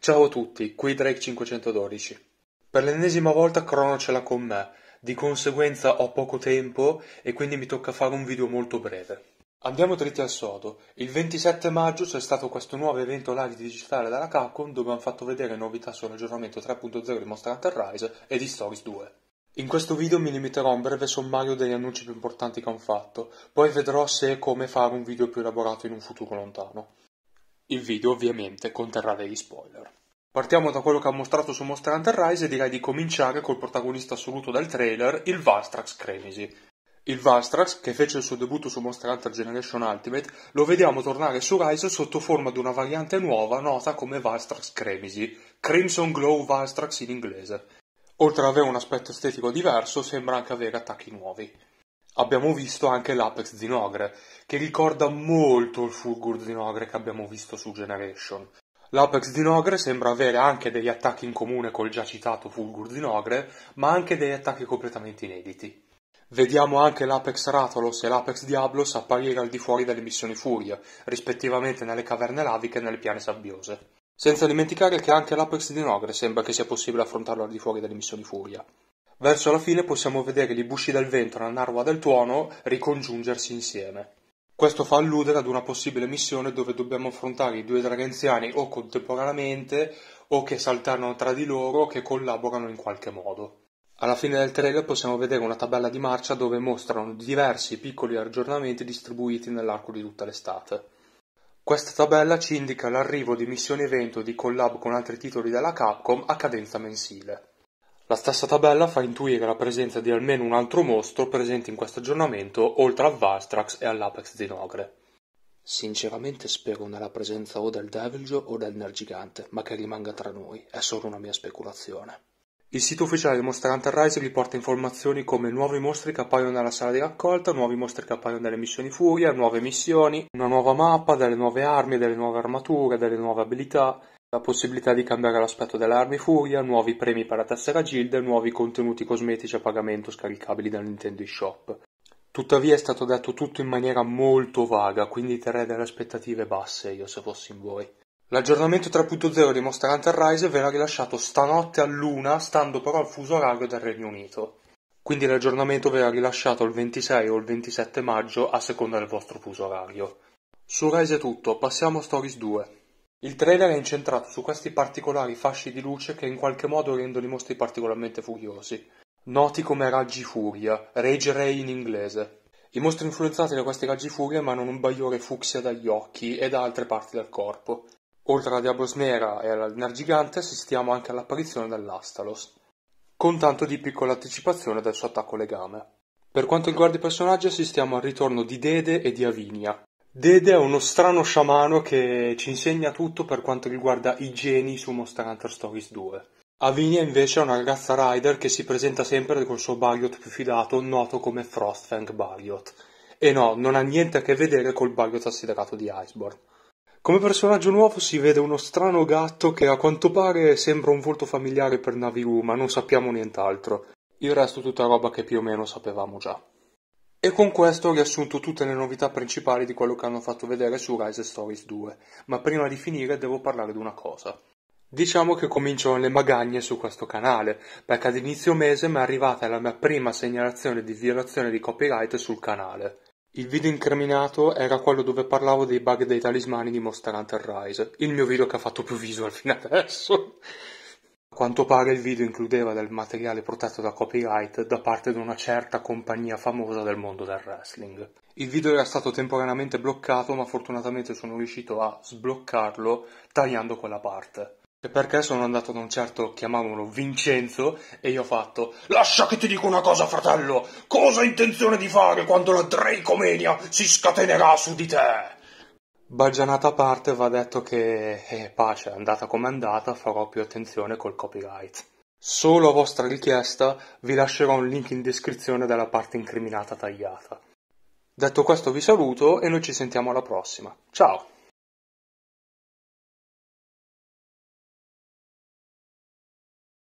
Ciao a tutti, qui Drake512. Per l'ennesima volta Crono ce l'ha con me, di conseguenza ho poco tempo e quindi mi tocca fare un video molto breve. Andiamo dritti al sodo. Il 27 maggio c'è stato questo nuovo evento live digitale dalla Capcom dove hanno fatto vedere novità sull'aggiornamento 3.0 di Monster Hunter Rise e di Stories 2. In questo video mi limiterò a un breve sommario degli annunci più importanti che hanno fatto, poi vedrò se e come fare un video più elaborato in un futuro lontano. Il video ovviamente conterrà degli spoiler. Partiamo da quello che ha mostrato su Monster Hunter Rise e direi di cominciare col protagonista assoluto del trailer, il Valstrax Cremisi. Il Valstrax, che fece il suo debutto su Monster Hunter Generation Ultimate, lo vediamo tornare su Rise sotto forma di una variante nuova nota come Valstrax Cremisi, Crimson Glow Valstrax in inglese. Oltre ad avere un aspetto estetico diverso, sembra anche avere attacchi nuovi abbiamo visto anche l'Apex di Nogre, che ricorda molto il Fulgur di Nogre che abbiamo visto su Generation. L'Apex di Nogre sembra avere anche degli attacchi in comune col già citato Fulgur di Nogre, ma anche degli attacchi completamente inediti. Vediamo anche l'Apex Ratolos e l'Apex Diablos apparire al di fuori delle missioni Furia, rispettivamente nelle caverne laviche e nelle piane sabbiose. Senza dimenticare che anche l'Apex di Nogre sembra che sia possibile affrontarlo al di fuori delle missioni Furia. Verso la fine possiamo vedere gli busci del Vento e la Narwa del Tuono ricongiungersi insieme. Questo fa alludere ad una possibile missione dove dobbiamo affrontare i due dragenziani o contemporaneamente o che saltano tra di loro o che collaborano in qualche modo. Alla fine del trailer possiamo vedere una tabella di marcia dove mostrano diversi piccoli aggiornamenti distribuiti nell'arco di tutta l'estate. Questa tabella ci indica l'arrivo di missioni evento di collab con altri titoli della Capcom a cadenza mensile. La stessa tabella fa intuire la presenza di almeno un altro mostro presente in questo aggiornamento oltre al Valstrax e all'Apex di Nogre. Sinceramente spero nella presenza o del Devilgio o del Nergigante, ma che rimanga tra noi, è solo una mia speculazione. Il sito ufficiale di Monster Hunter Rise riporta informazioni come nuovi mostri che appaiono nella sala di raccolta, nuovi mostri che appaiono nelle missioni Furia, nuove missioni, una nuova mappa, delle nuove armi, delle nuove armature, delle nuove abilità, la possibilità di cambiare l'aspetto delle armi Furia, nuovi premi per la tessera Guild e nuovi contenuti cosmetici a pagamento scaricabili da Nintendo eShop. Tuttavia è stato detto tutto in maniera molto vaga, quindi terrei delle aspettative basse io se fossi in voi. L'aggiornamento 3.0 di Monster Hunter Rise verrà rilasciato stanotte a luna, stando però al fuso orario del Regno Unito. Quindi l'aggiornamento verrà rilasciato il 26 o il 27 maggio a seconda del vostro fuso orario. Su Rise è tutto, passiamo a Stories 2. Il trailer è incentrato su questi particolari fasci di luce che in qualche modo rendono i mostri particolarmente furiosi, noti come raggi furia, Rage Ray in inglese. I mostri influenzati da questi raggi furia emanano un bagliore fucsia dagli occhi e da altre parti del corpo. Oltre alla Diablosmera e alla Gigante assistiamo anche all'apparizione dell'Astalos, con tanto di piccola anticipazione del suo attacco legame. Per quanto riguarda i personaggi assistiamo al ritorno di Dede e di Avinia, Dede è uno strano sciamano che ci insegna tutto per quanto riguarda i geni su Monster Hunter Stories 2. Avinia invece è una ragazza rider che si presenta sempre col suo Barriot più fidato, noto come Frostfang Barriot. E no, non ha niente a che vedere col Barriot assiderato di Iceborne. Come personaggio nuovo si vede uno strano gatto che a quanto pare sembra un volto familiare per Naviru, ma non sappiamo nient'altro. Il resto è tutta roba che più o meno sapevamo già. E con questo ho riassunto tutte le novità principali di quello che hanno fatto vedere su Rise Stories 2, ma prima di finire devo parlare di una cosa. Diciamo che cominciano le magagne su questo canale, perché ad inizio mese mi è arrivata la mia prima segnalazione di violazione di copyright sul canale. Il video incriminato era quello dove parlavo dei bug dei talismani di Monster Hunter Rise, il mio video che ha fatto più visual fino adesso quanto pare il video includeva del materiale protetto da copyright da parte di una certa compagnia famosa del mondo del wrestling. Il video era stato temporaneamente bloccato, ma fortunatamente sono riuscito a sbloccarlo tagliando quella parte. E perché sono andato da un certo, chiamamolo Vincenzo, e io ho fatto Lascia che ti dico una cosa, fratello! Cosa hai intenzione di fare quando la Dracomania si scatenerà su di te? Baggianata a parte va detto che eh, pace, andata come è andata, farò più attenzione col copyright. Solo a vostra richiesta vi lascerò un link in descrizione della parte incriminata tagliata. Detto questo vi saluto e noi ci sentiamo alla prossima. Ciao!